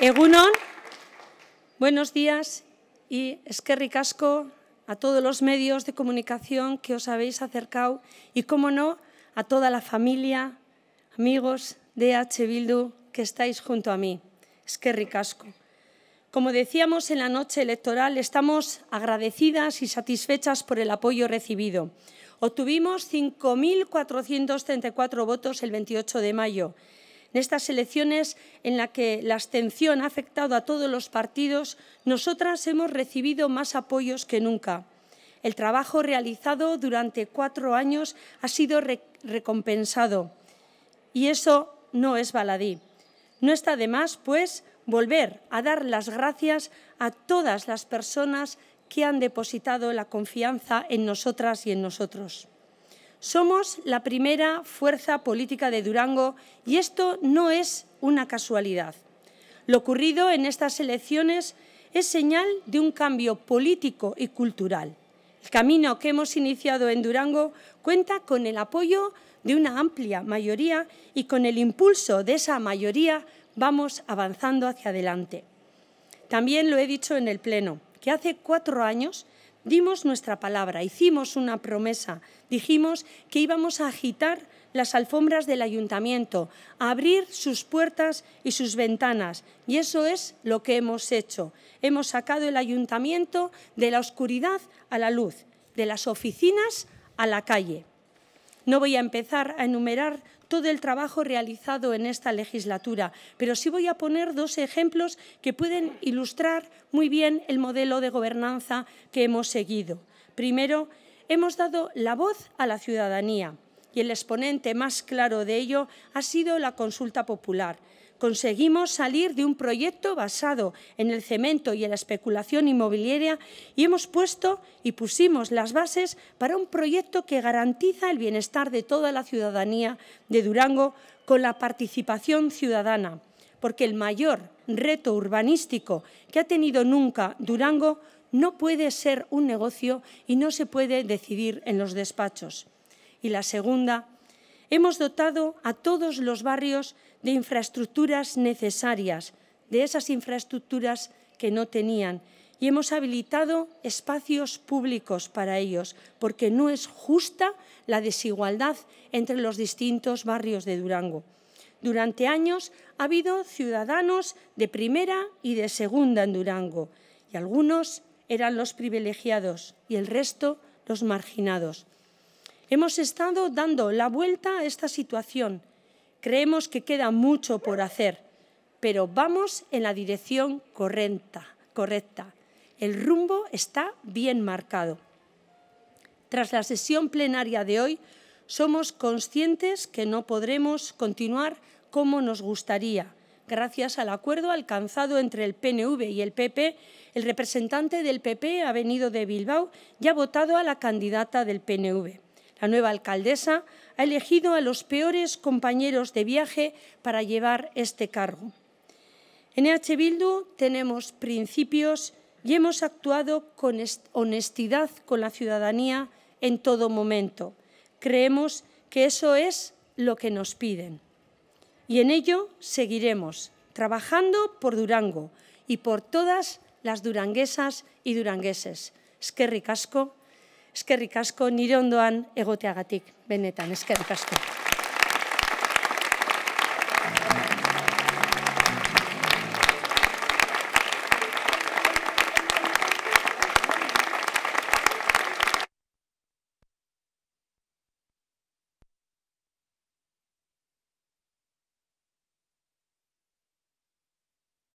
Egunon, buenos días y es que ricasco a todos los medios de comunicación que os habéis acercado y, como no, a toda la familia, amigos de H. Bildu que estáis junto a mí. Es que ricasco. Como decíamos en la noche electoral, estamos agradecidas y satisfechas por el apoyo recibido. Obtuvimos 5.434 votos el 28 de mayo en estas elecciones en las que la abstención ha afectado a todos los partidos, nosotras hemos recibido más apoyos que nunca. El trabajo realizado durante cuatro años ha sido recompensado y eso no es baladí. No está de más, pues, volver a dar las gracias a todas las personas que han depositado la confianza en nosotras y en nosotros. Somos la primera fuerza política de Durango y esto no es una casualidad. Lo ocurrido en estas elecciones es señal de un cambio político y cultural. El camino que hemos iniciado en Durango cuenta con el apoyo de una amplia mayoría y con el impulso de esa mayoría vamos avanzando hacia adelante. También lo he dicho en el Pleno, que hace cuatro años dimos nuestra palabra, hicimos una promesa, dijimos que íbamos a agitar las alfombras del ayuntamiento, a abrir sus puertas y sus ventanas. Y eso es lo que hemos hecho. Hemos sacado el ayuntamiento de la oscuridad a la luz, de las oficinas a la calle. No voy a empezar a enumerar del trabajo realizado en esta legislatura, pero sí voy a poner dos ejemplos que pueden ilustrar muy bien el modelo de gobernanza que hemos seguido. Primero, hemos dado la voz a la ciudadanía y el exponente más claro de ello ha sido la consulta popular conseguimos salir de un proyecto basado en el cemento y en la especulación inmobiliaria y hemos puesto y pusimos las bases para un proyecto que garantiza el bienestar de toda la ciudadanía de Durango con la participación ciudadana, porque el mayor reto urbanístico que ha tenido nunca Durango no puede ser un negocio y no se puede decidir en los despachos. Y la segunda Hemos dotado a todos los barrios de infraestructuras necesarias, de esas infraestructuras que no tenían, y hemos habilitado espacios públicos para ellos, porque no es justa la desigualdad entre los distintos barrios de Durango. Durante años ha habido ciudadanos de primera y de segunda en Durango, y algunos eran los privilegiados y el resto los marginados. Hemos estado dando la vuelta a esta situación. Creemos que queda mucho por hacer, pero vamos en la dirección correcta. El rumbo está bien marcado. Tras la sesión plenaria de hoy, somos conscientes que no podremos continuar como nos gustaría. Gracias al acuerdo alcanzado entre el PNV y el PP, el representante del PP ha venido de Bilbao y ha votado a la candidata del PNV. La nueva alcaldesa ha elegido a los peores compañeros de viaje para llevar este cargo. En EH Bildu tenemos principios y hemos actuado con honestidad con la ciudadanía en todo momento. Creemos que eso es lo que nos piden. Y en ello seguiremos, trabajando por Durango y por todas las duranguesas y durangueses. Es que ricasco. eskerrik asko nire ondoan egoteagatik benetan eskerrik asko.